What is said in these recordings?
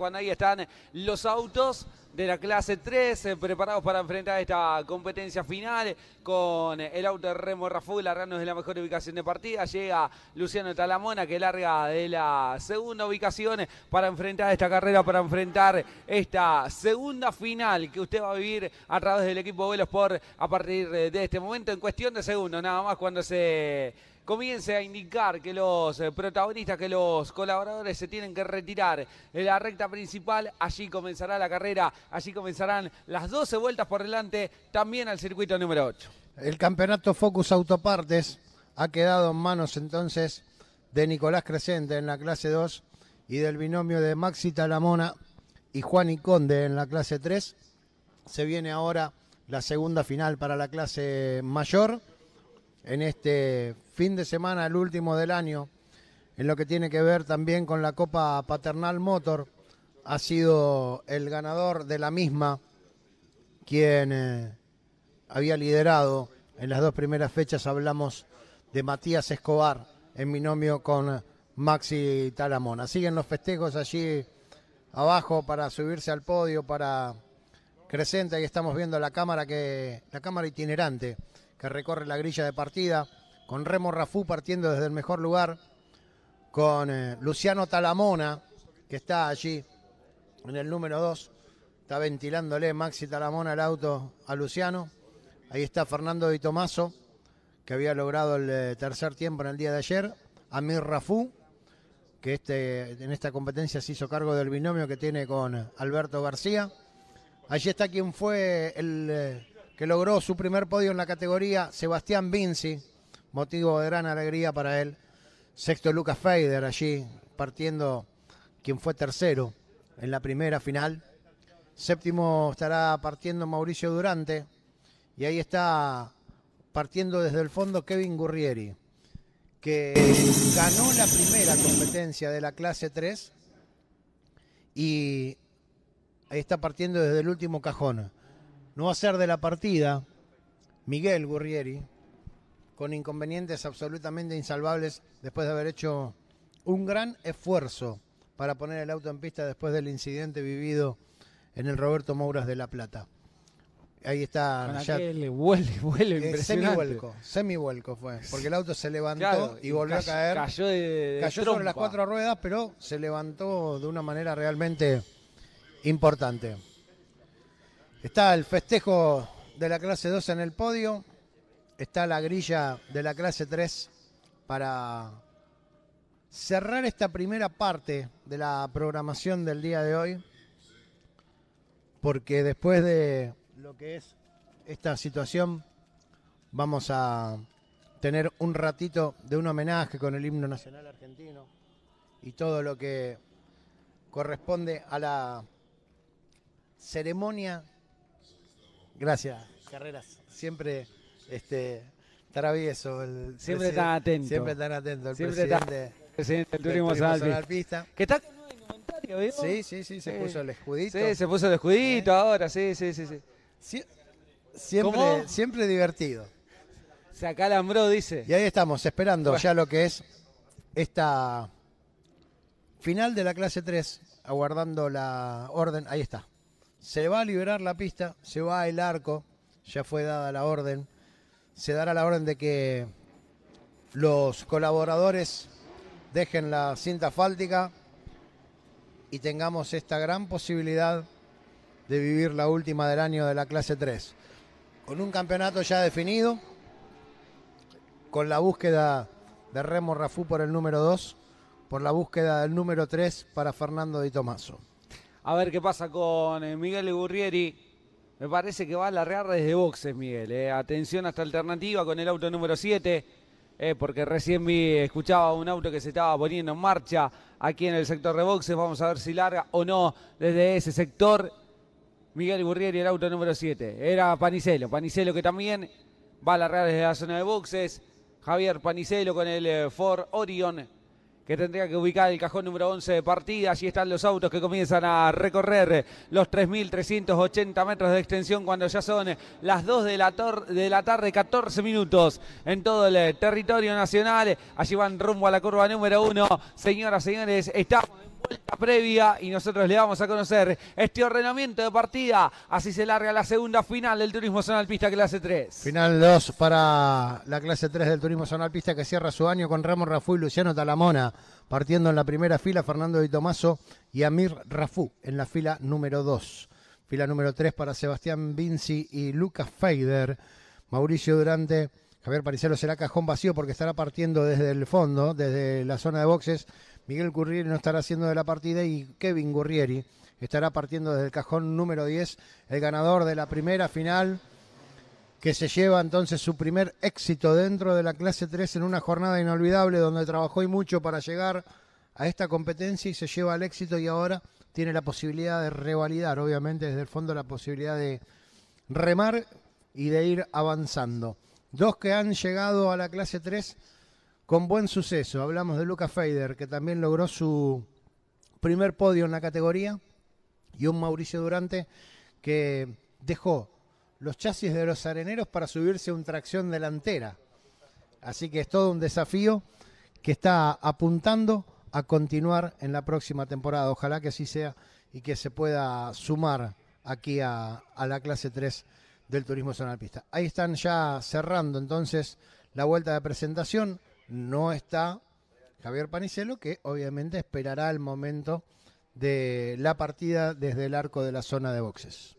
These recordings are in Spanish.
cuando ahí están los autos de la clase 3 eh, preparados para enfrentar esta competencia final con el auto de Remo Raful arranos de la mejor ubicación de partida llega Luciano Talamona que larga de la segunda ubicación para enfrentar esta carrera, para enfrentar esta segunda final que usted va a vivir a través del equipo por a partir de este momento en cuestión de segundos, nada más cuando se comience a indicar que los eh, protagonistas, que los colaboradores se tienen que retirar en la recta principal. Allí comenzará la carrera, allí comenzarán las 12 vueltas por delante, también al circuito número 8. El campeonato Focus Autopartes ha quedado en manos entonces de Nicolás Crescente en la clase 2 y del binomio de Maxi Talamona y Juan Iconde en la clase 3. Se viene ahora la segunda final para la clase mayor en este fin de semana, el último del año, en lo que tiene que ver también con la Copa Paternal Motor. Ha sido el ganador de la misma quien eh, había liderado en las dos primeras fechas. Hablamos de Matías Escobar en binomio con Maxi Talamona. Siguen los festejos allí abajo para subirse al podio, para Crescente. Ahí estamos viendo la cámara que la cámara itinerante que recorre la grilla de partida con Remo Rafú partiendo desde el mejor lugar, con eh, Luciano Talamona, que está allí en el número 2, está ventilándole Maxi Talamona el auto a Luciano. Ahí está Fernando Di Tomaso, que había logrado el eh, tercer tiempo en el día de ayer. Amir Rafú, que este, en esta competencia se hizo cargo del binomio que tiene con Alberto García. Allí está quien fue el eh, que logró su primer podio en la categoría, Sebastián Vinci, motivo de gran alegría para él. Sexto Lucas Feider allí, partiendo quien fue tercero en la primera final. Séptimo estará partiendo Mauricio Durante. Y ahí está partiendo desde el fondo Kevin Gurrieri, que ganó la primera competencia de la clase 3 y ahí está partiendo desde el último cajón. No va a ser de la partida Miguel Gurrieri, con inconvenientes absolutamente insalvables después de haber hecho un gran esfuerzo para poner el auto en pista después del incidente vivido en el Roberto Mouras de La Plata. Ahí está. Con le vuelve, vuelve Semivuelco, semivuelco fue. Porque el auto se levantó y volvió a caer. Cayó, cayó sobre las cuatro ruedas, pero se levantó de una manera realmente importante. Está el festejo de la clase 2 en el podio está la grilla de la clase 3 para cerrar esta primera parte de la programación del día de hoy, porque después de lo que es esta situación, vamos a tener un ratito de un homenaje con el himno nacional argentino y todo lo que corresponde a la ceremonia. Gracias, Carreras. Siempre este, travieso. siempre tan atento. Siempre tan atento el presidente. presidente del turismo, turismo Que está en Sí, sí, sí, se puso el escudito. Sí, se puso el escudito eh. ahora, sí, sí, sí. siempre, siempre divertido. Se acalambró, dice. Y ahí estamos, esperando ya lo que es esta final de la clase 3, aguardando la orden. Ahí está. Se va a liberar la pista, se va el arco, ya fue dada la orden se dará la orden de que los colaboradores dejen la cinta fáltica y tengamos esta gran posibilidad de vivir la última del año de la clase 3. Con un campeonato ya definido, con la búsqueda de Remo Rafú por el número 2, por la búsqueda del número 3 para Fernando Di Tomaso. A ver qué pasa con eh, Miguel Gurrieri, me parece que va a largar desde boxes, Miguel. Eh. Atención hasta alternativa con el auto número 7. Eh, porque recién vi, escuchaba un auto que se estaba poniendo en marcha aquí en el sector de boxes. Vamos a ver si larga o no desde ese sector. Miguel Burrieri, el auto número 7. Era Panicelo. Panicelo que también va a largar desde la zona de boxes. Javier Panicelo con el eh, Ford Orion que tendría que ubicar el cajón número 11 de partida. Allí están los autos que comienzan a recorrer los 3.380 metros de extensión cuando ya son las 2 de la, de la tarde, 14 minutos en todo el territorio nacional. Allí van rumbo a la curva número 1. Señoras, señores, estamos vuelta previa y nosotros le vamos a conocer este ordenamiento de partida. Así se larga la segunda final del Turismo Zonal Pista Clase 3. Final 2 para la Clase 3 del Turismo Zonal Pista que cierra su año con Ramón Rafú y Luciano Talamona. Partiendo en la primera fila Fernando Di Tomaso y Amir Rafú en la fila número 2. Fila número 3 para Sebastián Vinci y Lucas Feider. Mauricio Durante... Javier Paricero será cajón vacío porque estará partiendo desde el fondo, desde la zona de boxes, Miguel Currieri no estará haciendo de la partida y Kevin Gurrieri estará partiendo desde el cajón número 10, el ganador de la primera final que se lleva entonces su primer éxito dentro de la clase 3 en una jornada inolvidable donde trabajó y mucho para llegar a esta competencia y se lleva al éxito y ahora tiene la posibilidad de revalidar, obviamente desde el fondo la posibilidad de remar y de ir avanzando. Dos que han llegado a la clase 3 con buen suceso. Hablamos de Luca Feider, que también logró su primer podio en la categoría, y un Mauricio Durante que dejó los chasis de los areneros para subirse a un tracción delantera. Así que es todo un desafío que está apuntando a continuar en la próxima temporada. Ojalá que así sea y que se pueda sumar aquí a, la clase 3 del Turismo zonalpista. Ahí están ya cerrando entonces la vuelta de presentación no está Javier Panicelo, que obviamente esperará el momento de la partida desde el arco de la zona de boxes.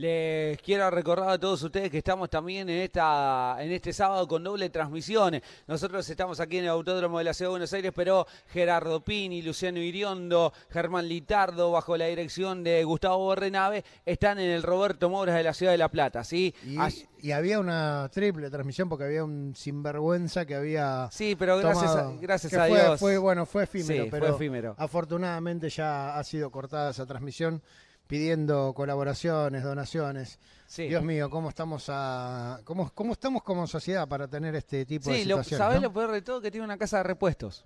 Les quiero recordar a todos ustedes que estamos también en esta en este sábado con doble transmisión. Nosotros estamos aquí en el Autódromo de la Ciudad de Buenos Aires, pero Gerardo Pini, Luciano Iriondo, Germán Litardo, bajo la dirección de Gustavo Borrenave, están en el Roberto Mouras de la Ciudad de La Plata, ¿sí? Y, había una triple transmisión porque había un sinvergüenza que había Sí, pero gracias a, gracias a fue, Dios. Fue, bueno, fue efímero, fue efímero. afortunadamente ya ha sido cortada esa transmisión pidiendo colaboraciones, donaciones. Dios mío, cómo estamos a cómo, estamos como sociedad para tener este tipo de situaciones. Sí, sabés lo peor de todo que tiene una casa de repuestos.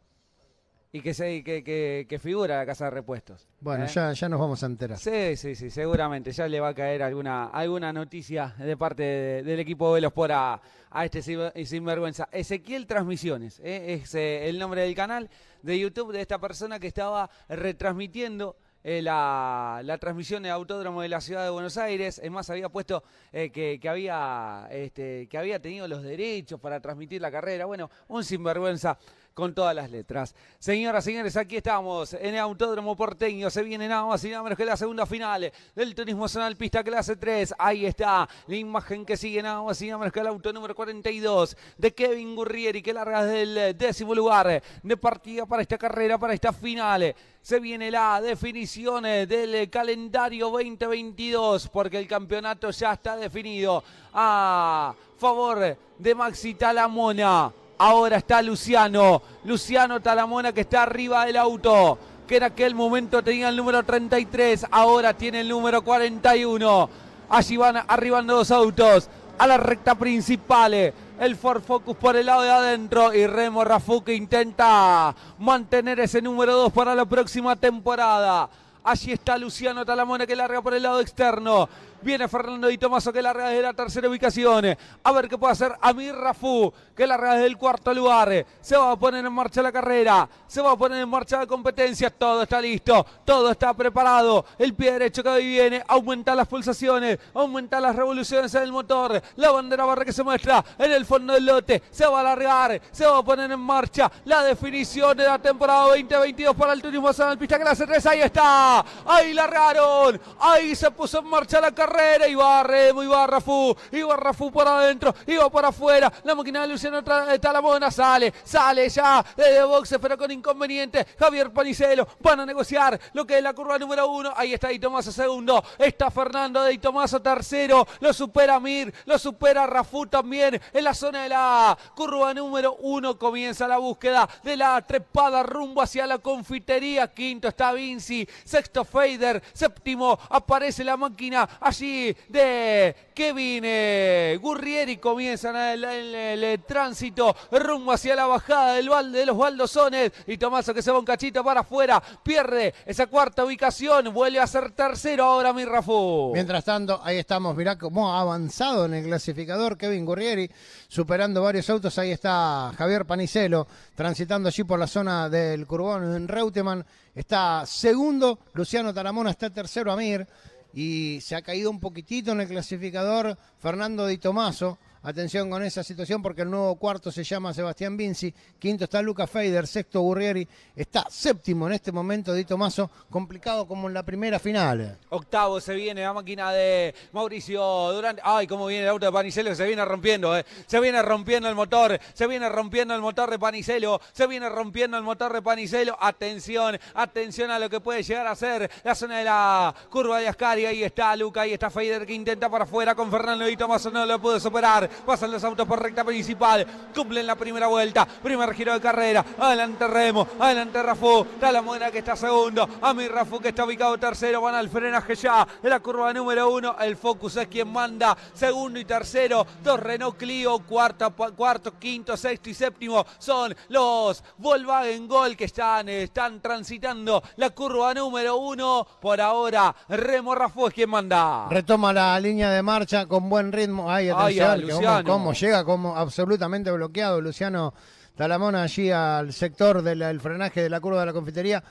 Y que, se, que, figura la casa de repuestos. Bueno, ¿eh? ya, ya nos vamos a enterar. Sí, sí, sí, seguramente. Ya le va a caer alguna, alguna noticia de parte del equipo de por a, este sinvergüenza. Ezequiel Transmisiones ¿eh? es eh, el nombre del canal de YouTube de esta persona que estaba retransmitiendo eh, la, transmisión de Autódromo de la Ciudad de Buenos Aires. Es más, había puesto eh, que, había, este, que había tenido los derechos para transmitir la carrera. Bueno, un sinvergüenza con todas las letras. Señoras, y señores, aquí estamos en el Autódromo Porteño. Se viene nada más y nada menos que la segunda final del Turismo Zonal Pista Clase 3. Ahí está la imagen que sigue nada más y nada menos que el auto número 42 de Kevin Gurrieri que larga del décimo lugar de partida para esta carrera, para esta final. Se viene la definición del calendario 2022 porque el campeonato ya está definido a favor de Maxi Talamona. Ahora está Luciano. Luciano Talamona que está arriba del auto. Que en aquel momento tenía el número 33. Ahora tiene el número 41. Allí van arribando dos autos. A la recta principal. El Ford Focus por el lado de adentro. Y Remo Rafu que intenta mantener ese número 2 para la próxima temporada. Allí está Luciano Talamona que larga por el lado externo. Viene Fernando Di Tomaso que la larga desde la tercera ubicación. A ver qué puede hacer Amir Rafú que larga desde el cuarto lugar. Se va a poner en marcha la carrera. Se va a poner en marcha la competencia. Todo está listo. Todo está preparado. El pie derecho que hoy viene. Aumenta las pulsaciones. Aumenta las revoluciones en el motor. La bandera barra que se muestra en el fondo del lote. Se va a largar. Se va a poner en marcha la definición de la temporada 2022 para el turismo San Alpista Clase 3. Ahí está. Ahí largaron. Ahí se puso en marcha la carrera y Ibarre, muy Iba Rafú por adentro, Iba para afuera, la máquina de Luciano Talamona sale, sale ya desde boxe, pero con inconveniente, Javier Panicelo, van a negociar lo que es la curva número uno, ahí está Di Tomaso segundo, está Fernando de Di Tomaso tercero, lo supera Mir, lo supera Rafú también, en la zona de la curva número uno comienza la búsqueda de la trepada rumbo hacia la confitería, quinto está Vinci, sexto Fader, séptimo aparece la máquina, allí de Kevin Gurrieri. Comienzan el, tránsito rumbo hacia la bajada del balde de los baldosones. Y Tomaso que se va un cachito para afuera. Pierde esa cuarta ubicación. Vuelve a ser tercero ahora Mirrafú. Mientras tanto, ahí estamos. Mirá cómo ha avanzado en el clasificador Kevin Gurrieri. Superando varios autos. Ahí está Javier Panicelo transitando allí por la zona del Curbón en Reutemann. Está segundo. Luciano Taramona está tercero. Amir y se ha caído un poquitito en el clasificador Fernando Di Tomaso, Atención con esa situación porque el nuevo cuarto se llama Sebastián Vinci, quinto está Luca Feider, sexto Burrieri. está séptimo en este momento Dito Tomaso complicado como en la primera final. Octavo se viene la máquina de Mauricio Durán. Ay, cómo viene el auto de Panicelo, se viene rompiendo, eh. se viene rompiendo el motor, se viene rompiendo el motor de Panicelo, se viene rompiendo el motor de Panicelo. Atención, atención a lo que puede llegar a ser la zona de la curva de Ascari. Ahí está Luca, ahí está Feider que intenta para afuera con Fernando Dito Mazo, no lo pudo superar pasan los autos por recta principal, cumplen la primera vuelta, primer giro de carrera, adelante Remo, adelante la Talamona que está segundo, A mi Rafu que está ubicado tercero, van al frenaje ya, en la curva número uno, el Focus es quien manda, segundo y tercero, dos Renault Clio, Cuarto, cuarto, quinto, sexto y séptimo, son los Volkswagen Gol que están, están transitando la curva número uno, por ahora Remo Rafu es quien manda. Retoma la línea de marcha con buen ritmo, ahí atención, cómo llega como absolutamente bloqueado Luciano Talamona allí al sector del frenaje de la curva de la confitería.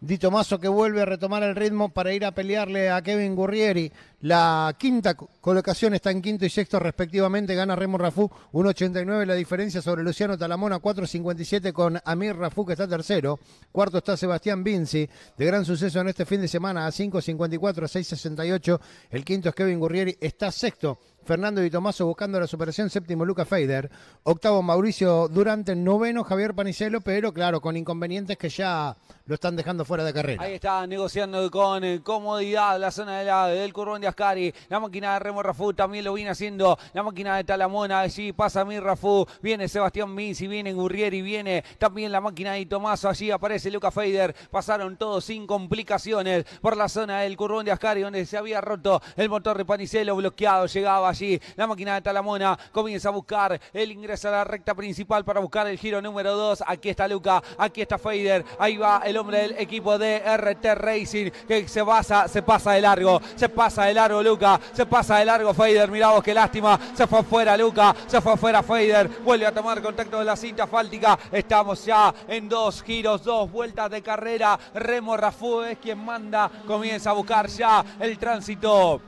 Di Tomaso que vuelve a retomar el ritmo para ir a pelearle a Kevin Gurrieri. La quinta colocación está en quinto y sexto respectivamente. Gana Remo Rafú 1.89 la diferencia sobre Luciano Talamona 4.57 con Amir Rafú que está tercero. Cuarto está Sebastián Vinci de gran suceso en este fin de semana a 5.54 a 6.68. El quinto es Kevin Gurrieri está sexto Fernando Di Tomaso buscando la superación, séptimo Luca Feider, octavo Mauricio Durante, noveno Javier Panicelo, pero claro, con inconvenientes que ya lo están dejando fuera de carrera. Ahí está negociando con eh, comodidad la zona de la, del Currón de Ascari, la máquina de Remo Rafú también lo viene haciendo, la máquina de Talamona, allí pasa Mir Rafú, viene Sebastián Vinci, viene Gurrieri, viene también la máquina de Di Tomaso, allí aparece Luca Feider, pasaron todos sin complicaciones por la zona del Currón de Ascari, donde se había roto el motor de Panicelo bloqueado, llegaba la máquina de Talamona comienza a buscar el ingreso a la recta principal para buscar el giro número 2. Aquí está Luca, aquí está Fader. Ahí va el hombre del equipo de RT Racing que se pasa, se pasa de largo. Se pasa de largo Luca, se pasa de largo Fader. Mirá qué lástima. Se fue fuera, Luca, se fue fuera, Fader. Vuelve a tomar contacto de la cinta fáltica. Estamos ya en dos giros, dos vueltas de carrera. Remo Rafú es quien manda. Comienza a buscar ya el tránsito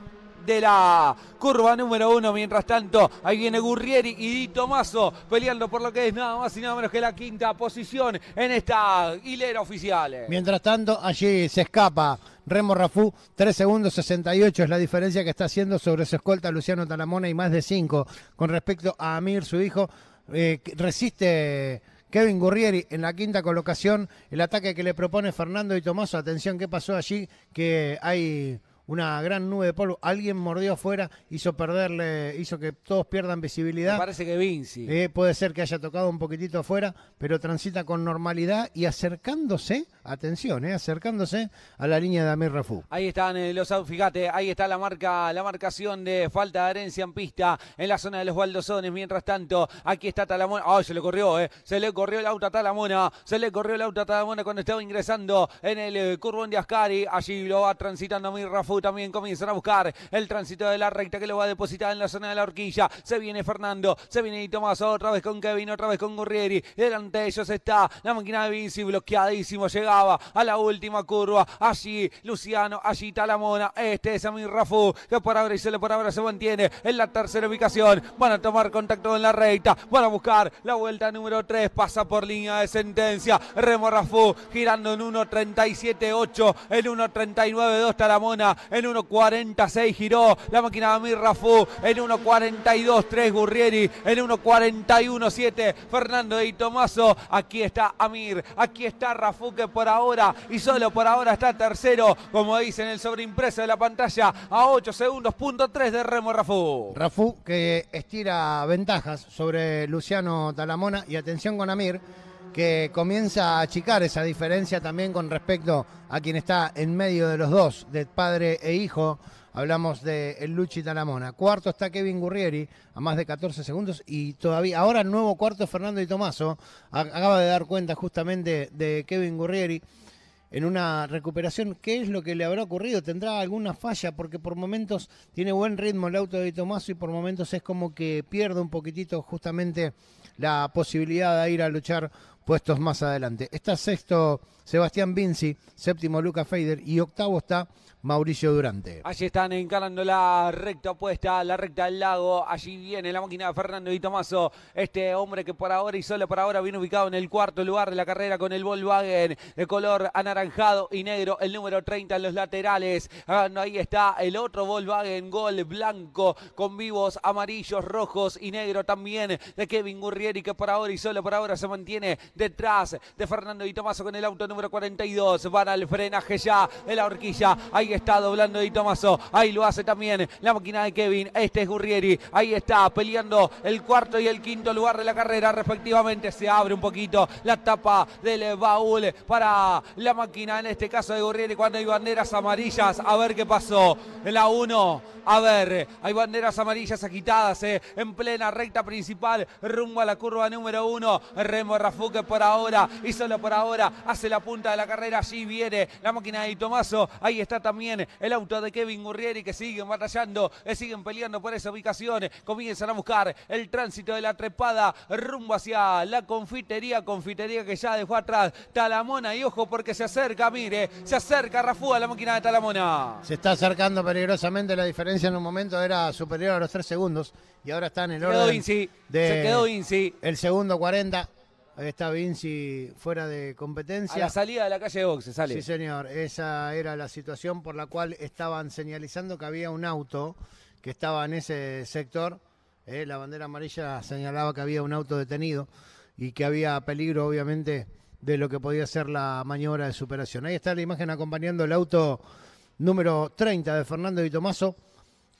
de la curva número uno. Mientras tanto, ahí viene Gurrieri y Di Tomaso peleando por lo que es nada más y nada menos que la quinta posición en esta hilera oficial. Mientras tanto, allí se escapa Remo Rafú, 3 segundos 68 es la diferencia que está haciendo sobre su escolta Luciano Talamona y más de 5 con respecto a Amir, su hijo. Eh, resiste Kevin Gurrieri en la quinta colocación el ataque que le propone Fernando y Tomaso. Atención, ¿qué pasó allí? Que hay una gran nube de polvo. Alguien mordió afuera, hizo perderle, hizo que todos pierdan visibilidad. parece que Vinci. Eh, puede ser que haya tocado un poquitito afuera, pero transita con normalidad y acercándose, atención, eh, acercándose a la línea de Amir Rafú. Ahí están eh, los fíjate, ahí está la marca, la marcación de falta de herencia en pista en la zona de los baldosones. Mientras tanto, aquí está Talamona. Ay, se le corrió, eh. Se le corrió el auto a Talamona. Se le corrió el auto a Talamona cuando estaba ingresando en el eh, curbón de Ascari. Allí lo va transitando Amir Rafú también comienzan a buscar el tránsito de la recta que lo va a depositar en la zona de la horquilla. Se viene Fernando, se viene Tomás otra vez con Kevin, otra vez con Gurrieri. Delante de ellos está la máquina de bici bloqueadísimo. Llegaba a la última curva. Allí Luciano, allí está la mona. Este es Amir Rafu, que por ahora y solo por ahora se mantiene en la tercera ubicación. Van a tomar contacto Con la recta. Van a buscar la vuelta número 3. Pasa por línea de sentencia. Remo Rafu girando en 1.37.8, en 1.39.2 está la mona en 1.46 giró la máquina de Amir Rafú, en 1.42 3 Gurrieri, en 1.41 7 Fernando y Tomaso. Aquí está Amir, aquí está Rafú que por ahora y solo por ahora está tercero, como dicen el sobreimpreso de la pantalla, a 8 segundos, punto 3 de Remo Rafú. Rafú que estira ventajas sobre Luciano Talamona y atención con Amir que comienza a achicar esa diferencia también con respecto a quien está en medio de los dos, de padre e hijo. Hablamos de el Luchi Talamona. Cuarto está Kevin Gurrieri, a más de 14 segundos. Y todavía, ahora nuevo cuarto Fernando y Tomaso. Acaba de dar cuenta justamente de Kevin Gurrieri en una recuperación. ¿Qué es lo que le habrá ocurrido? ¿Tendrá alguna falla? Porque por momentos tiene buen ritmo el auto de Tomaso y por momentos es como que pierde un poquitito justamente la posibilidad de ir a luchar puestos más adelante. Está sexto Sebastián Vinci, séptimo Luca Feider y octavo está Mauricio Durante. Allí están encarando la recta opuesta, la recta del lago. Allí viene la máquina de Fernando y Tomaso. Este hombre que por ahora y solo por ahora viene ubicado en el cuarto lugar de la carrera con el Volkswagen de color anaranjado y negro. El número 30 en los laterales. Ah, ahí está el otro Volkswagen Gol blanco con vivos amarillos, rojos y negro también de Kevin Gurrieri que por ahora y solo por ahora se mantiene detrás de Fernando Di Tomaso con el auto número 42. Van al frenaje ya de la horquilla. Ahí está doblando Di Tomaso. Ahí lo hace también la máquina de Kevin. Este es Gurrieri. Ahí está peleando el cuarto y el quinto lugar de la carrera respectivamente. Se abre un poquito la tapa del baúl para la máquina, en este caso de Gurrieri, cuando hay banderas amarillas. A ver qué pasó. La 1 a ver, hay banderas amarillas agitadas eh, en plena recta principal, rumbo a la curva número uno. Remo Rafuque por ahora y solo por ahora hace la punta de la carrera. Allí viene la máquina de Tomaso. Ahí está también el auto de Kevin Gurrieri que siguen batallando, eh, siguen peleando por esa ubicación. Comienzan a buscar el tránsito de la trepada rumbo hacia la confitería, confitería que ya dejó atrás Talamona. Y ojo porque se acerca, mire, se acerca Rafú a la máquina de Talamona. Se está acercando peligrosamente la diferencia en un momento era superior a los 3 segundos y ahora está en el orden. Vinci, de se quedó Vinci. El segundo 40. Ahí está Vinci fuera de competencia. A la salida de la calle de boxe sale. Sí, señor. Esa era la situación por la cual estaban señalizando que había un auto que estaba en ese sector. Eh, la bandera amarilla señalaba que había un auto detenido y que había peligro, obviamente, de lo que podía ser la maniobra de superación. Ahí está la imagen acompañando el auto número 30 de Fernando y Tomaso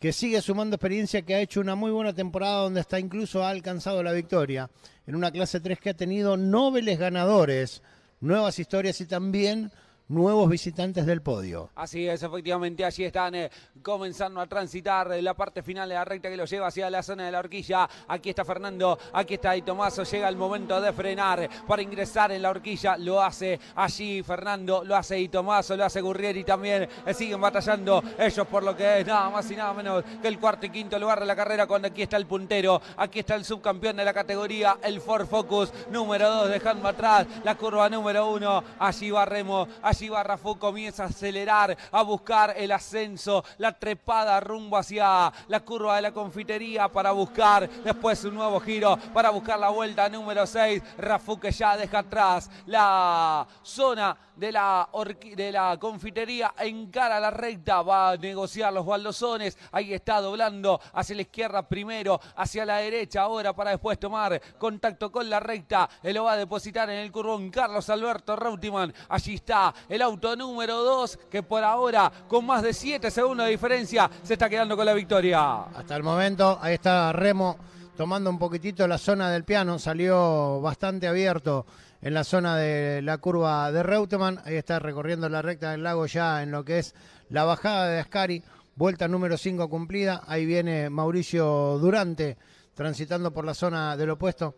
que sigue sumando experiencia, que ha hecho una muy buena temporada donde hasta incluso ha alcanzado la victoria en una clase 3 que ha tenido nobles ganadores, nuevas historias y también nuevos visitantes del podio. Así es, efectivamente, allí están eh, comenzando a transitar eh, la parte final de la recta que lo lleva hacia la zona de la horquilla. Aquí está Fernando, aquí está y llega el momento de frenar para ingresar en la horquilla, lo hace allí Fernando, lo hace y Tomaso, lo hace Gurrieri también, eh, siguen batallando ellos por lo que es nada más y nada menos que el cuarto y quinto lugar de la carrera cuando aquí está el puntero, aquí está el subcampeón de la categoría, el Ford Focus número dos, dejando atrás la curva número uno, allí va Remo, allí Rafú comienza a acelerar, a buscar el ascenso, la trepada rumbo hacia la curva de la confitería para buscar después un nuevo giro, para buscar la vuelta número 6. Rafu que ya deja atrás la zona de la, de la confitería a la recta, va a negociar los baldosones, ahí está doblando hacia la izquierda primero, hacia la derecha ahora para después tomar contacto con la recta, lo va a depositar en el curvón Carlos Alberto Rautiman, allí está el auto número 2 que por ahora con más de 7 segundos de diferencia se está quedando con la victoria. Hasta el momento, ahí está Remo tomando un poquitito la zona del piano, salió bastante abierto en la zona de la curva de Reutemann. Ahí está recorriendo la recta del lago ya en lo que es la bajada de Ascari. Vuelta número 5 cumplida. Ahí viene Mauricio Durante transitando por la zona del opuesto.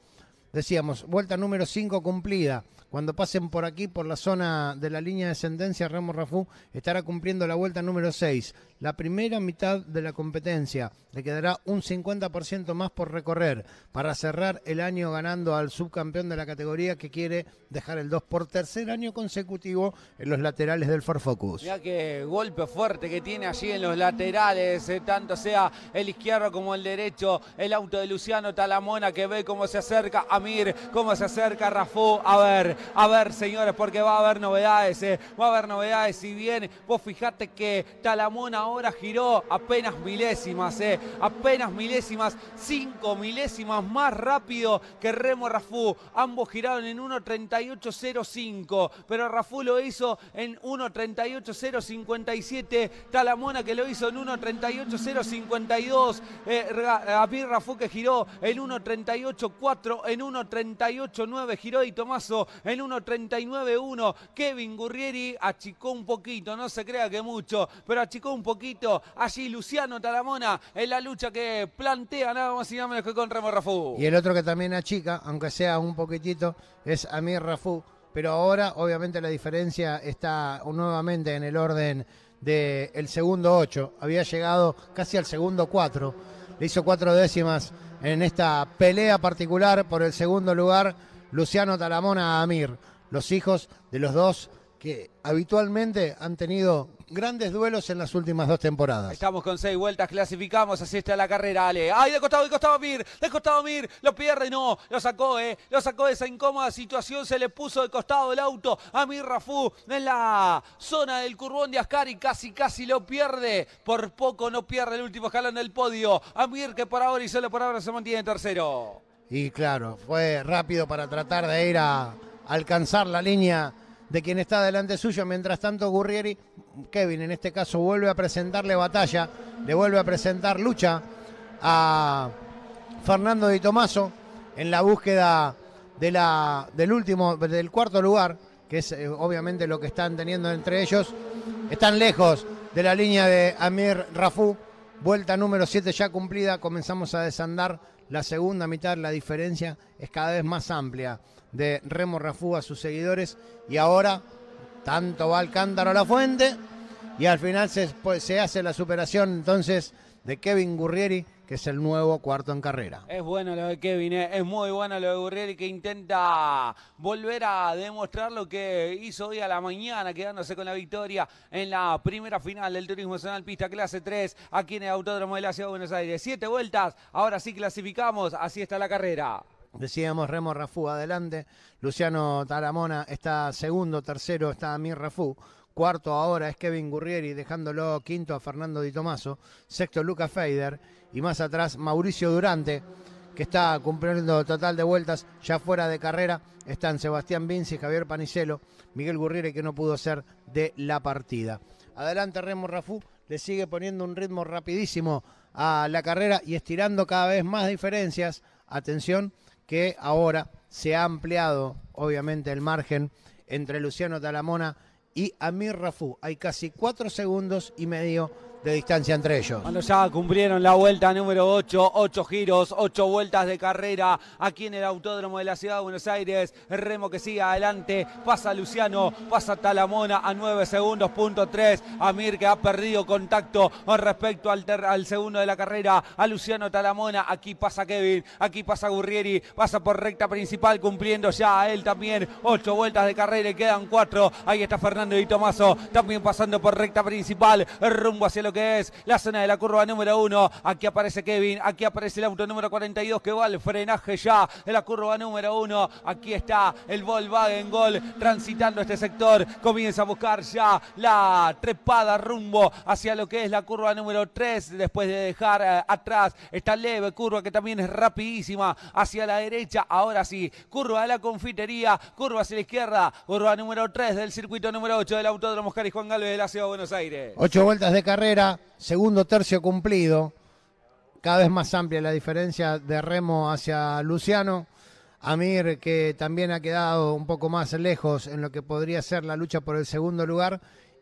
Decíamos, vuelta número 5 cumplida cuando pasen por aquí, por la zona de la línea de ascendencia, Ramos Rafú estará cumpliendo la vuelta número 6, la primera mitad de la competencia. Le quedará un 50% más por recorrer para cerrar el año ganando al subcampeón de la categoría que quiere dejar el 2 por tercer año consecutivo en los laterales del Forfocus. Mira qué golpe fuerte que tiene allí en los laterales, eh, tanto sea el izquierdo como el derecho, el auto de Luciano Talamona que ve cómo se acerca Amir, cómo se acerca Rafú. A ver, a ver, señores, porque va a haber novedades, eh. va a haber novedades. Si bien vos fijate que Talamona ahora giró apenas milésimas, eh. apenas milésimas, cinco milésimas más rápido que Remo Rafú. Ambos giraron en 1.38.05, pero Rafú lo hizo en 1.38.057. Talamona que lo hizo en 1.38.052. A eh, Abir Rafú que giró en 1.38.4, en 1.38.9 giró y Tomaso el 1.39.1. Kevin Gurrieri achicó un poquito, no se crea que mucho, pero achicó un poquito. Allí Luciano Taramona en la lucha que plantea nada más y nada menos que con Remo Rafú. Y el otro que también achica, aunque sea un poquitito, es Amir Rafú. Pero ahora, obviamente, la diferencia está nuevamente en el orden del el segundo 8. Había llegado casi al segundo 4. Le hizo cuatro décimas en esta pelea particular por el segundo lugar Luciano Talamona Amir, los hijos de los dos que habitualmente han tenido grandes duelos en las últimas dos temporadas. Estamos con seis vueltas, clasificamos, así está la carrera, Ale. ¡Ay, de costado, de costado Amir! ¡De costado Amir! Lo pierde, no, lo sacó, ¿eh? Lo sacó de esa incómoda situación, se le puso de costado el auto a Amir Rafú en la zona del curbón de Ascari, casi, casi lo pierde. Por poco no pierde el último escalón del podio. Amir que por ahora y solo por ahora se mantiene tercero. Y claro, fue rápido para tratar de ir a alcanzar la línea de quien está delante suyo. Mientras tanto, Gurrieri, Kevin en este caso, vuelve a presentarle batalla, le vuelve a presentar lucha a Fernando Di Tomaso en la búsqueda de la, del último, del cuarto lugar, que es eh, obviamente lo que están teniendo entre ellos. Están lejos de la línea de Amir Rafú. Vuelta número 7 ya cumplida. Comenzamos a desandar la segunda mitad, la diferencia es cada vez más amplia de Remo Rafú a sus seguidores. Y ahora, tanto va el cántaro a la fuente. Y al final se, pues, se hace la superación entonces de Kevin Gurrieri que es el nuevo cuarto en carrera. Es bueno lo de Kevin, eh, es muy bueno lo de Gurrieri... que intenta volver a demostrar lo que hizo hoy a la mañana, quedándose con la victoria en la primera final del Turismo Nacional Pista Clase 3, aquí en el Autódromo de la Ciudad de Buenos Aires. Siete vueltas, ahora sí clasificamos, así está la carrera. Decíamos Remo Rafú adelante, Luciano Taramona está segundo, tercero está Amir Rafú, cuarto ahora es Kevin Gurrieri dejándolo quinto a Fernando Di Tomaso, sexto Luca Feider y más atrás Mauricio Durante, que está cumpliendo total de vueltas ya fuera de carrera. Están Sebastián Vinci, Javier Panicelo, Miguel Gurriere, que no pudo ser de la partida. Adelante Remo Rafú, le sigue poniendo un ritmo rapidísimo a la carrera y estirando cada vez más diferencias. Atención que ahora se ha ampliado, obviamente, el margen entre Luciano Talamona y Amir Rafú. Hay casi cuatro segundos y medio de distancia entre ellos. Bueno, ya cumplieron la vuelta número 8, 8 giros, 8 vueltas de carrera aquí en el Autódromo de la Ciudad de Buenos Aires. Remo que sigue adelante, pasa Luciano, pasa Talamona a 9 segundos, punto 3. Amir que ha perdido contacto con respecto al, al segundo de la carrera, a Luciano Talamona. Aquí pasa Kevin, aquí pasa Gurrieri, pasa por recta principal, cumpliendo ya a él también 8 vueltas de carrera y quedan 4. Ahí está Fernando y Tomaso también pasando por recta principal, rumbo hacia lo que es la zona de la curva número uno Aquí aparece Kevin, aquí aparece el auto número 42 que va al frenaje ya de la curva número 1. Aquí está el Volkswagen Gol transitando este sector. Comienza a buscar ya la trepada rumbo hacia lo que es la curva número 3. Después de dejar eh, atrás esta leve curva que también es rapidísima hacia la derecha. Ahora sí, curva de la confitería, curva hacia la izquierda, curva número 3 del circuito número 8 del Autódromo Oscar y Juan Galvez de la Ciudad de Buenos Aires. Ocho vueltas de carrera segundo tercio cumplido, cada vez más amplia la diferencia de Remo hacia Luciano. Amir, que también ha quedado un poco más lejos en lo que podría ser la lucha por el segundo lugar,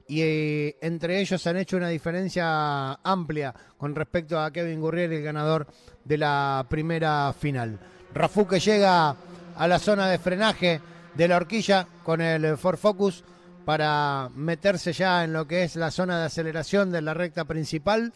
y eh, entre ellos han hecho una diferencia amplia con respecto a Kevin Gurriel, el ganador de la primera final. Rafuque que llega a la zona de frenaje de la horquilla con el Ford Focus para meterse ya en lo que es la zona de aceleración de la recta principal.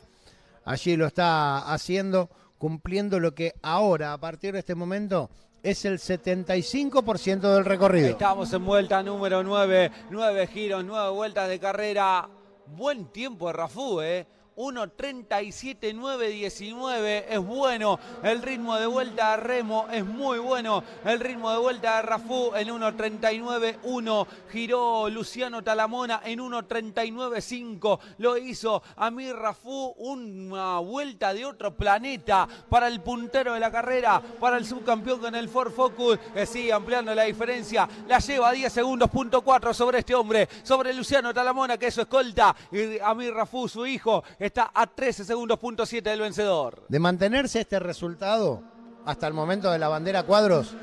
Allí lo está haciendo, cumpliendo lo que ahora, a partir de este momento, es el 75% del recorrido. Estamos en vuelta número 9, 9 giros, 9 vueltas de carrera. Buen tiempo de Rafú, ¿eh? 1.37.9.19 es bueno. El ritmo de vuelta de Remo es muy bueno. El ritmo de vuelta de Rafú en 1.39.1. Giró Luciano Talamona en 1.39.5. Lo hizo Amir Rafú. Una vuelta de otro planeta para el puntero de la carrera, para el subcampeón con el Ford Focus. Que sigue ampliando la diferencia. La lleva a 10 segundos, punto sobre este hombre, sobre Luciano Talamona, que es su escolta. Y Amir Rafú, su hijo está a 13 segundos, punto 7 del vencedor. De mantenerse este resultado hasta el momento de la bandera cuadros,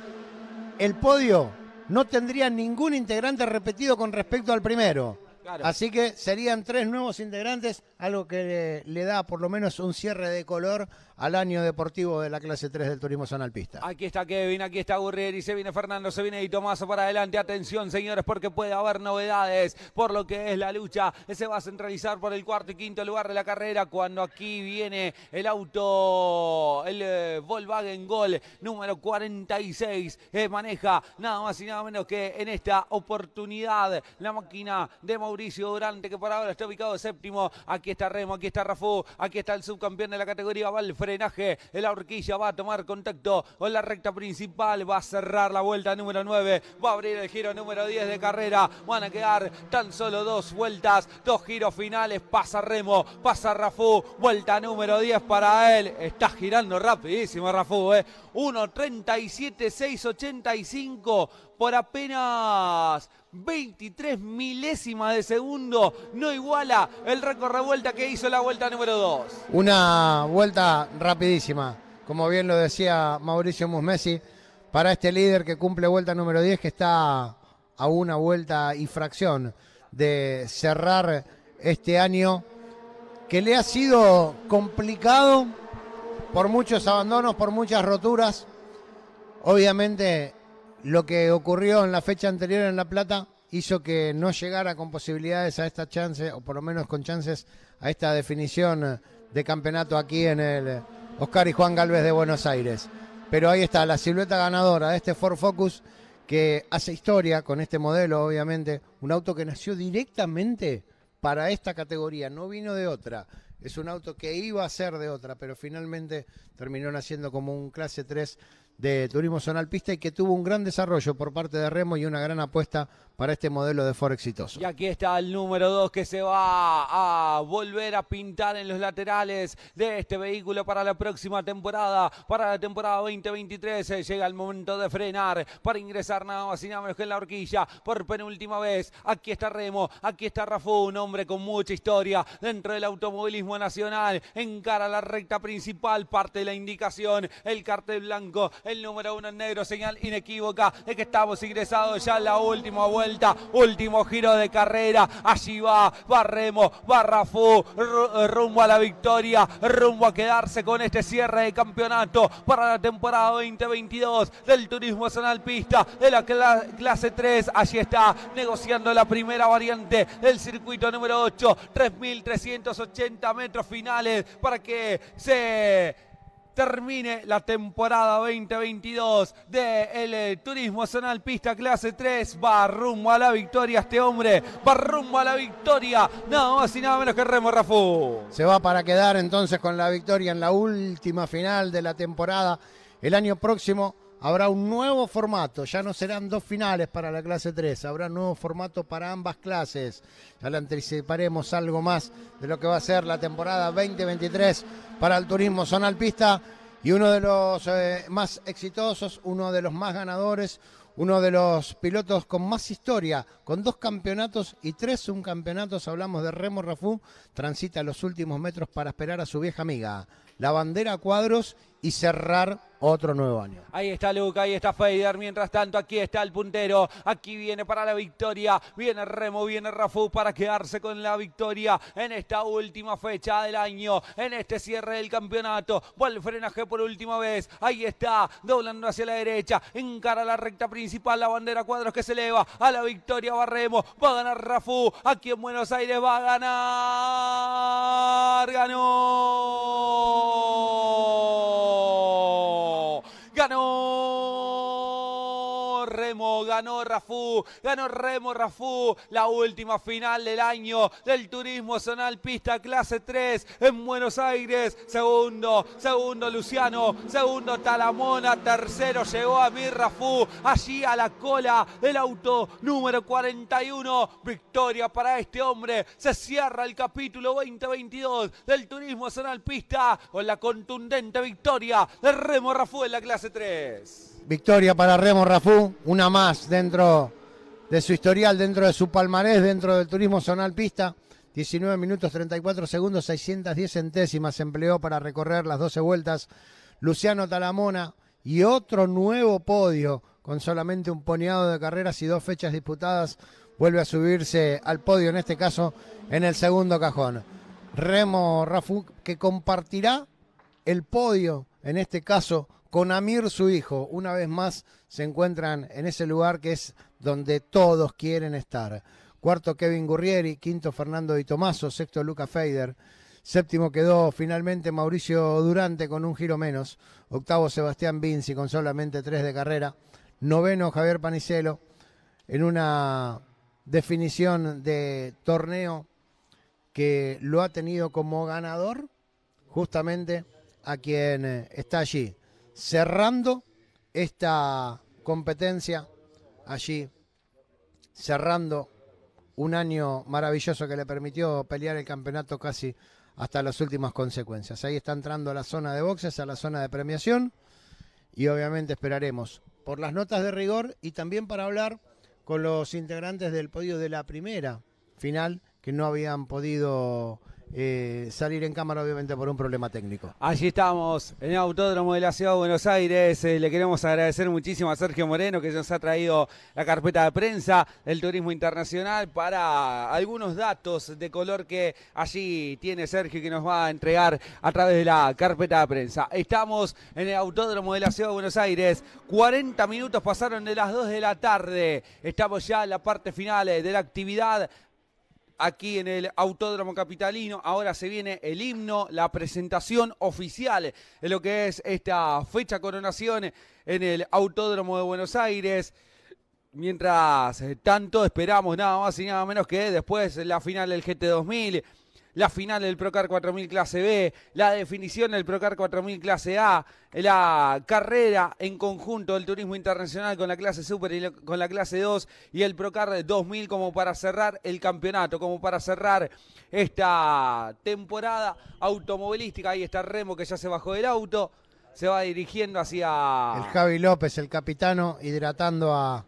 el podio no tendría ningún integrante repetido con respecto al primero. Así que serían tres nuevos integrantes, algo que le, da por lo menos un cierre de color al año deportivo de la clase 3 del Turismo Pista. Aquí está Kevin, aquí está Gurrieri, se viene Fernando, se viene y Tomaso para adelante. Atención, señores, porque puede haber novedades por lo que es la lucha. Se va a centralizar por el cuarto y quinto lugar de la carrera cuando aquí viene el auto, el eh, Volkswagen Gol número 46. Eh, maneja nada más y nada menos que en esta oportunidad la máquina de Mauricio Durante, que por ahora está ubicado séptimo. Aquí está Remo, aquí está Rafú, aquí está el subcampeón de la categoría Valfred. El La horquilla va a tomar contacto con la recta principal. Va a cerrar la vuelta número 9. Va a abrir el giro número 10 de carrera. Van a quedar tan solo dos vueltas. Dos giros finales. Pasa Remo. Pasa Rafú. Vuelta número 10 para él. Está girando rapidísimo Rafú. Eh. 1.37, por apenas 23 milésimas de segundo, no iguala el récord vuelta que hizo la vuelta número 2. Una vuelta rapidísima, como bien lo decía Mauricio Musmesi, para este líder que cumple vuelta número 10, que está a una vuelta y fracción de cerrar este año, que le ha sido complicado por muchos abandonos, por muchas roturas. Obviamente lo que ocurrió en la fecha anterior en La Plata hizo que no llegara con posibilidades a esta chance, o por lo menos con chances a esta definición de campeonato aquí en el Oscar y Juan Galvez de Buenos Aires. Pero ahí está, la silueta ganadora de este Ford Focus que hace historia con este modelo, obviamente, un auto que nació directamente para esta categoría, no vino de otra. Es un auto que iba a ser de otra, pero finalmente terminó naciendo como un clase 3 de turismo zonal pista y que tuvo un gran desarrollo por parte de Remo y una gran apuesta para este modelo de Ford exitoso. Y aquí está el número 2 que se va a volver a pintar en los laterales de este vehículo para la próxima temporada, para la temporada 2023. Llega el momento de frenar para ingresar nada más y nada menos que en la horquilla por penúltima vez. Aquí está Remo, aquí está Rafa, un hombre con mucha historia dentro del automovilismo nacional. Encara la recta principal, parte de la indicación, el cartel blanco el número uno en negro, señal inequívoca de que estamos ingresados ya en la última vuelta, último giro de carrera. Allí va, Barremo, barrafú, rumbo a la victoria, rumbo a quedarse con este cierre de campeonato para la temporada 2022 del Turismo Zonal Pista de la clase 3. Allí está negociando la primera variante del circuito número 8, 3.380 metros finales para que se termine la temporada 2022 del Turismo Zonal Pista Clase 3. Va rumbo a la victoria este hombre, va rumbo a la victoria. Nada más y nada menos que Remo Rafú. Se va para quedar entonces con la victoria en la última final de la temporada. El año próximo Habrá un nuevo formato, ya no serán dos finales para la clase 3, habrá un nuevo formato para ambas clases. Ya le anticiparemos algo más de lo que va a ser la temporada 2023 para el turismo zona alpista y uno de los eh, más exitosos, uno de los más ganadores, uno de los pilotos con más historia, con dos campeonatos y tres subcampeonatos, hablamos de Remo Rafú, transita los últimos metros para esperar a su vieja amiga, la bandera cuadros y cerrar otro nuevo año. Ahí está Luca, ahí está Feider. Mientras tanto, aquí está el puntero. Aquí viene para la victoria. Viene Remo, viene Rafu para quedarse con la victoria en esta última fecha del año, en este cierre del campeonato. Vuelve frenaje por última vez. Ahí está, doblando hacia la derecha. Encara la recta principal, la bandera cuadros que se eleva. A la victoria va Remo. Va a ganar Rafu. Aquí en Buenos Aires va a ganar. Ganó ganó ganó Rafú, ganó Remo Rafú, la última final del año del turismo zonal pista clase 3 en Buenos Aires, segundo, segundo Luciano, segundo Talamona, tercero llegó Amir Rafú, allí a la cola del auto número 41, victoria para este hombre, se cierra el capítulo 2022 del turismo zonal pista con la contundente victoria de Remo Rafú en la clase 3. Victoria para Remo Rafú, una más dentro de su historial, dentro de su palmarés, dentro del turismo zonal pista. 19 minutos 34 segundos, 610 centésimas empleó para recorrer las 12 vueltas Luciano Talamona y otro nuevo podio con solamente un poneado de carreras y dos fechas disputadas. Vuelve a subirse al podio, en este caso en el segundo cajón. Remo Rafú que compartirá el podio, en este caso con Amir, su hijo, una vez más se encuentran en ese lugar que es donde todos quieren estar. Cuarto, Kevin Gurrieri. Quinto, Fernando Di Tomaso. Sexto, Luca Feider. Séptimo quedó finalmente Mauricio Durante con un giro menos. Octavo, Sebastián Vinci con solamente tres de carrera. Noveno, Javier Panicelo en una definición de torneo que lo ha tenido como ganador justamente a quien está allí cerrando esta competencia allí, cerrando un año maravilloso que le permitió pelear el campeonato casi hasta las últimas consecuencias. Ahí está entrando a la zona de boxes, a la zona de premiación y obviamente esperaremos por las notas de rigor y también para hablar con los integrantes del podio de la primera final que no habían podido eh, salir en cámara obviamente por un problema técnico. Allí estamos, en el Autódromo de la Ciudad de Buenos Aires. Eh, le queremos agradecer muchísimo a Sergio Moreno que nos ha traído la carpeta de prensa del turismo internacional para algunos datos de color que allí tiene Sergio que nos va a entregar a través de la carpeta de prensa. Estamos en el Autódromo de la Ciudad de Buenos Aires. 40 minutos pasaron de las 2 de la tarde. Estamos ya en la parte final eh, de la actividad aquí en el Autódromo Capitalino. Ahora se viene el himno, la presentación oficial de lo que es esta fecha coronación en el Autódromo de Buenos Aires. Mientras tanto, esperamos nada más y nada menos que después la final del GT2000 la final del Procar 4000 clase B, la definición del Procar 4000 clase A, la carrera en conjunto del turismo internacional con la clase Super y con la clase 2 y el Procar 2000 como para cerrar el campeonato, como para cerrar esta temporada automovilística. Ahí está Remo que ya se bajó del auto, se va dirigiendo hacia... El Javi López, el capitano, hidratando a,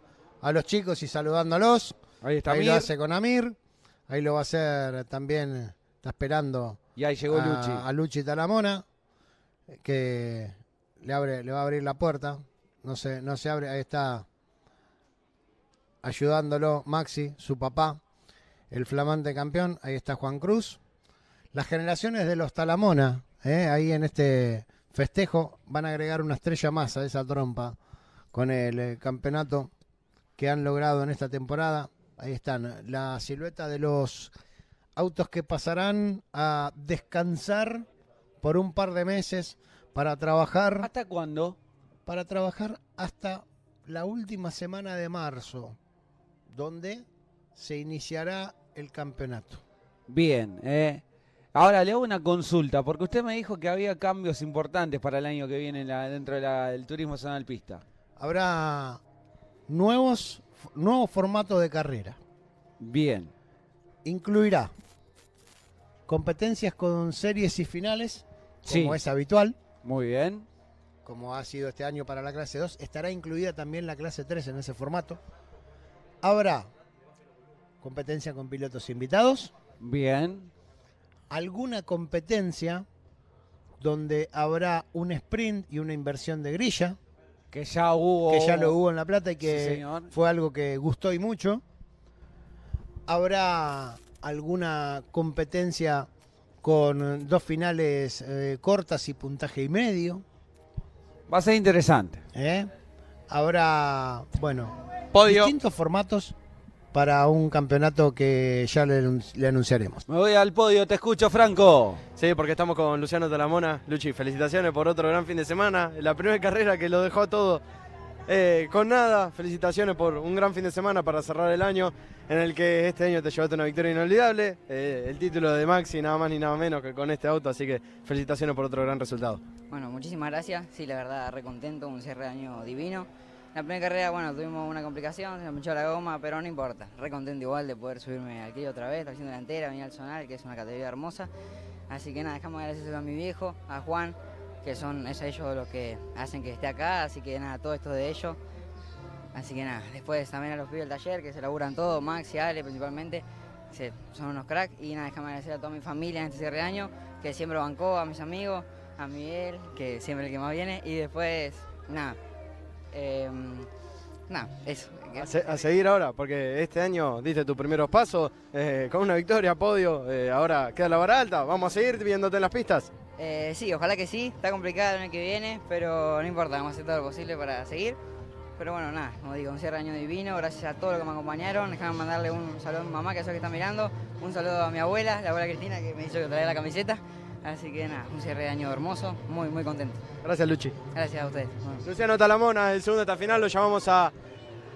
los chicos y saludándolos. Ahí está Ahí lo hace con Amir. Ahí lo va a hacer también Está esperando y ahí llegó a, Luchi. a Talamona, eh, que le, abre, le va a abrir la puerta. No se, no se abre, ahí está ayudándolo Maxi, su papá, el flamante campeón. Ahí está Juan Cruz. Las generaciones de los Talamona, eh, ahí en este festejo, van a agregar una estrella más a esa trompa con el eh, campeonato que han logrado en esta temporada. Ahí están, la silueta de los autos que pasarán a descansar por un par de meses para trabajar. ¿Hasta cuándo? Para trabajar hasta la última semana de marzo, donde se iniciará el campeonato. Bien, eh. ahora le hago una consulta, porque usted me dijo que había cambios importantes para el año que viene dentro del turismo zonal pista. Habrá nuevos, nuevos formatos de carrera. Bien. Incluirá competencias con series y finales, como es habitual. Muy bien. Como ha sido este año para la clase 2, estará incluida también la clase 3 en ese formato. Habrá competencia con pilotos invitados. Bien. Alguna competencia donde habrá un sprint y una inversión de grilla. Que ya hubo. Que ya lo hubo en La Plata y que fue algo que gustó y mucho. Habrá alguna competencia con dos finales eh, cortas y puntaje y medio. Va a ser interesante. ¿Eh? Habrá, bueno, distintos formatos para un campeonato que ya le, anunciaremos. Me voy al podio, te escucho, Franco. Sí, porque estamos con Luciano Talamona. Luchi, felicitaciones por otro gran fin de semana. La primera carrera que lo dejó todo eh, con nada, felicitaciones por un gran fin de semana para cerrar el año en el que este año te llevaste una victoria inolvidable, eh, el título de Maxi nada más ni nada menos que con este auto, así que felicitaciones por otro gran resultado. Bueno, muchísimas gracias, sí, la verdad, recontento, un cierre de año divino. La primera carrera, bueno, tuvimos una complicación, se me echó la goma, pero no importa, recontento igual de poder subirme aquí otra vez, haciendo delantera, venir al Sonar, que es una categoría hermosa. Así que nada, dejamos gracias a mi viejo, a Juan, que son es ellos los que hacen que esté acá, así que nada, todo esto de ellos. Así que nada, después también a los pibes del taller que se laburan todo, Max y Ale principalmente, son unos cracks. Y nada, déjame agradecer a toda mi familia en este cierre de año, que siempre bancó, a mis amigos, a Miguel, que siempre el que más viene. Y después, nada, em, nada, eso. A, seguir ahora, porque este año diste tus primeros pasos eh, con una victoria, podio, eh, ahora queda la vara alta, vamos a seguir viéndote en las pistas. Eh, sí, ojalá que sí, está complicado el año que viene, pero no importa, vamos a hacer todo lo posible para seguir. Pero bueno, nada, como digo, un cierre año divino, gracias a todos los que me acompañaron. Déjame mandarle un saludo a mi mamá, que es que está mirando, un saludo a mi abuela, la abuela Cristina, que me hizo que traía la camiseta. Así que nada, un cierre de año hermoso, muy, muy contento. Gracias, Luchi. Gracias a ustedes. Luciano Talamona, el segundo esta final, lo llamamos a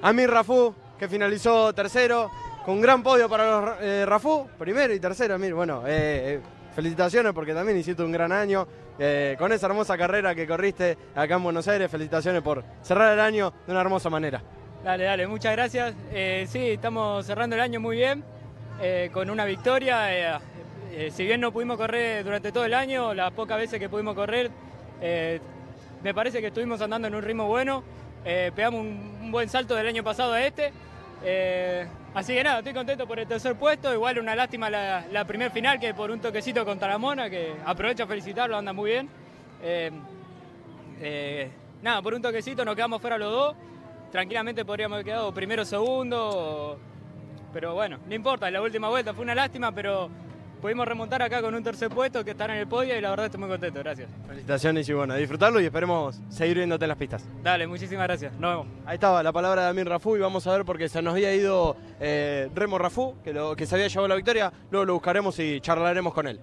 Amir Rafú, que finalizó tercero, con gran podio para los eh, Rafú, primero y tercero, Amir. Bueno, eh, eh, Felicitaciones porque también hiciste un gran año. Eh, con esa hermosa carrera que corriste acá en Buenos Aires, felicitaciones por cerrar el año de una hermosa manera. Dale, dale, muchas gracias. Eh, sí, estamos cerrando el año muy bien, eh, con una victoria. si bien no pudimos correr durante todo el año, las pocas veces que pudimos correr, me parece que estuvimos andando en un ritmo bueno. pegamos un, un, buen salto del año pasado a este. Así que nada, estoy contento por el tercer puesto. Igual una lástima la, la primer final que por un toquecito con Taramona, que aprovecho a felicitarlo, anda muy bien. Eh, eh, nada, por un toquecito nos quedamos fuera los dos. Tranquilamente podríamos haber quedado primero o segundo, pero bueno, no importa, la última vuelta fue una lástima, pero pudimos remontar acá con un tercer puesto que está en el podio y la verdad estoy muy contento, gracias. Felicitaciones y bueno, disfrutarlo y esperemos seguir viéndote en las pistas. Dale, muchísimas gracias, nos vemos. Ahí estaba la palabra de Amir Rafú y vamos a ver porque se nos había ido eh, Remo Rafú, que, lo, que se había llevado la victoria, luego lo buscaremos y charlaremos con él.